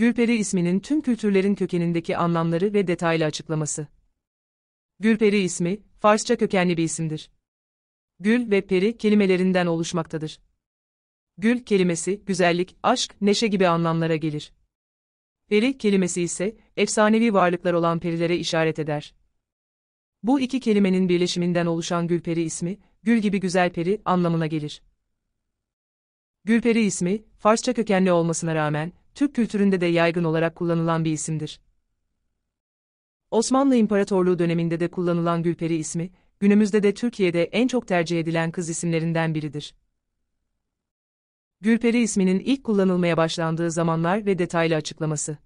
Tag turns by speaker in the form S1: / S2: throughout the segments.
S1: Gülperi isminin tüm kültürlerin kökenindeki anlamları ve detaylı açıklaması. Gülperi ismi, Farsça kökenli bir isimdir. Gül ve peri kelimelerinden oluşmaktadır. Gül kelimesi, güzellik, aşk, neşe gibi anlamlara gelir. Peri kelimesi ise, efsanevi varlıklar olan perilere işaret eder. Bu iki kelimenin birleşiminden oluşan Gülperi ismi, gül gibi güzel peri anlamına gelir. Gülperi ismi, Farsça kökenli olmasına rağmen, Türk kültüründe de yaygın olarak kullanılan bir isimdir. Osmanlı İmparatorluğu döneminde de kullanılan Gülperi ismi, günümüzde de Türkiye'de en çok tercih edilen kız isimlerinden biridir. Gülperi isminin ilk kullanılmaya başlandığı zamanlar ve detaylı açıklaması.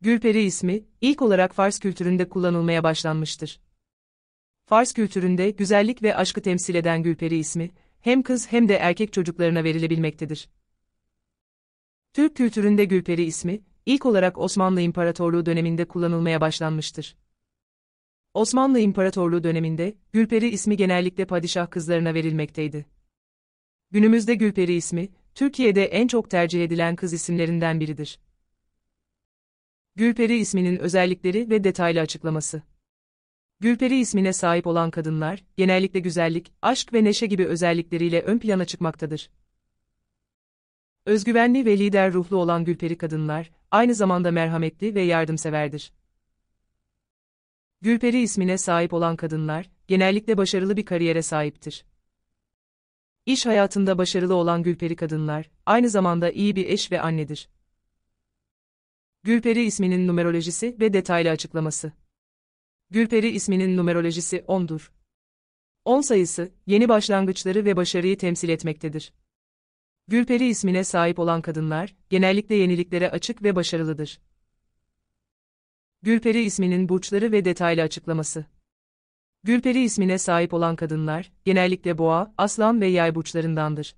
S1: Gülperi ismi, ilk olarak Fars kültüründe kullanılmaya başlanmıştır. Fars kültüründe güzellik ve aşkı temsil eden Gülperi ismi, hem kız hem de erkek çocuklarına verilebilmektedir. Türk kültüründe Gülperi ismi, ilk olarak Osmanlı İmparatorluğu döneminde kullanılmaya başlanmıştır. Osmanlı İmparatorluğu döneminde, Gülperi ismi genellikle padişah kızlarına verilmekteydi. Günümüzde Gülperi ismi, Türkiye'de en çok tercih edilen kız isimlerinden biridir. Gülperi isminin özellikleri ve detaylı açıklaması. Gülperi ismine sahip olan kadınlar, genellikle güzellik, aşk ve neşe gibi özellikleriyle ön plana çıkmaktadır. Özgüvenli ve lider ruhlu olan Gülperi kadınlar, aynı zamanda merhametli ve yardımseverdir. Gülperi ismine sahip olan kadınlar, genellikle başarılı bir kariyere sahiptir. İş hayatında başarılı olan Gülperi kadınlar, aynı zamanda iyi bir eş ve annedir. Gülperi isminin numerolojisi ve detaylı açıklaması. Gülperi isminin numerolojisi 10'dur. 10 sayısı, yeni başlangıçları ve başarıyı temsil etmektedir. Gülperi ismine sahip olan kadınlar, genellikle yeniliklere açık ve başarılıdır. Gülperi isminin burçları ve detaylı açıklaması. Gülperi ismine sahip olan kadınlar, genellikle boğa, aslan ve yay burçlarındandır.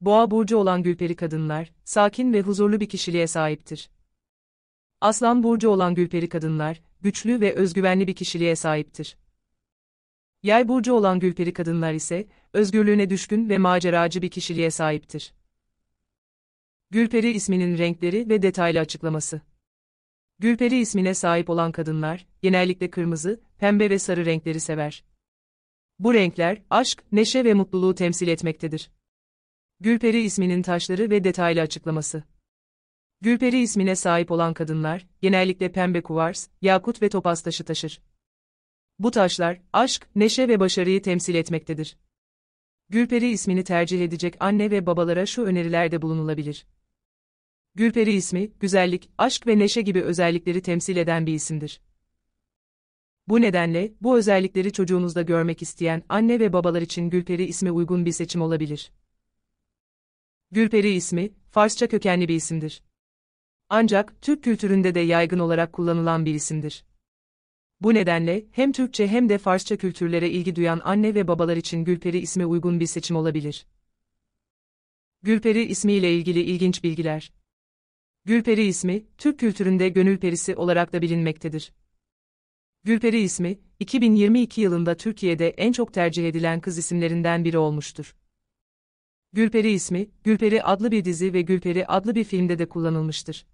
S1: Boğa burcu olan Gülperi kadınlar, sakin ve huzurlu bir kişiliğe sahiptir. Aslan burcu olan Gülperi kadınlar, güçlü ve özgüvenli bir kişiliğe sahiptir. Yay burcu olan Gülperi kadınlar ise, özgürlüğüne düşkün ve maceracı bir kişiliğe sahiptir. Gülperi isminin renkleri ve detaylı açıklaması. Gülperi ismine sahip olan kadınlar, genellikle kırmızı, pembe ve sarı renkleri sever. Bu renkler, aşk, neşe ve mutluluğu temsil etmektedir. Gülperi isminin taşları ve detaylı açıklaması. Gülperi ismine sahip olan kadınlar, genellikle pembe kuvars, yakut ve topaz taşı taşır bu taşlar, aşk, neşe ve başarıyı temsil etmektedir. Gülperi ismini tercih edecek anne ve babalara şu önerilerde bulunulabilir. Gülperi ismi, güzellik, aşk ve neşe gibi özellikleri temsil eden bir isimdir. Bu nedenle, bu özellikleri çocuğunuzda görmek isteyen anne ve babalar için Gülperi ismi uygun bir seçim olabilir. Gülperi ismi, Farsça kökenli bir isimdir. Ancak, Türk kültüründe de yaygın olarak kullanılan bir isimdir. Bu nedenle hem Türkçe hem de Farsça kültürlere ilgi duyan anne ve babalar için Gülperi ismi uygun bir seçim olabilir. Gülperi ismiyle ilgili ilginç bilgiler. Gülperi ismi, Türk kültüründe gönül perisi olarak da bilinmektedir. Gülperi ismi, 2022 yılında Türkiye'de en çok tercih edilen kız isimlerinden biri olmuştur. Gülperi ismi, Gülperi adlı bir dizi ve Gülperi adlı bir filmde de kullanılmıştır.